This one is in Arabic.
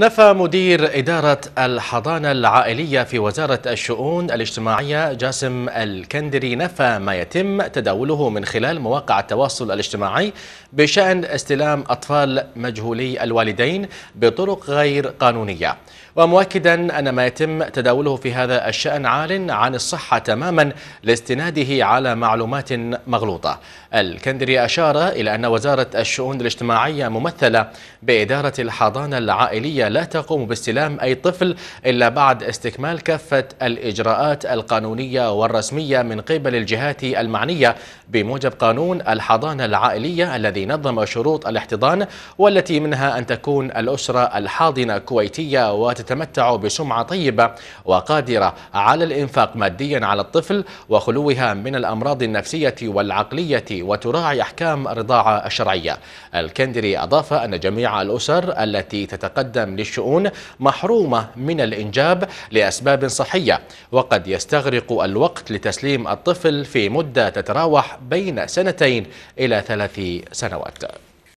نفى مدير إدارة الحضانة العائلية في وزارة الشؤون الاجتماعية جاسم الكندري نفى ما يتم تداوله من خلال مواقع التواصل الاجتماعي بشأن استلام أطفال مجهولي الوالدين بطرق غير قانونية ومؤكدا أن ما يتم تداوله في هذا الشأن عال عن الصحة تماما لاستناده على معلومات مغلوطة الكندري أشار إلى أن وزارة الشؤون الاجتماعية ممثلة بإدارة الحضانة العائلية لا تقوم باستلام أي طفل إلا بعد استكمال كافة الإجراءات القانونية والرسمية من قبل الجهات المعنية بموجب قانون الحضانة العائلية الذي نظم شروط الاحتضان والتي منها أن تكون الأسرة الحاضنة كويتية وتتمتع بسمعة طيبة وقادرة على الإنفاق ماديا على الطفل وخلوها من الأمراض النفسية والعقلية وتراعي أحكام الرضاعة الشرعية الكندري أضاف أن جميع الأسر التي تتقدم للشؤون محرومة من الإنجاب لأسباب صحية وقد يستغرق الوقت لتسليم الطفل في مدة تتراوح بين سنتين إلى ثلاث سنوات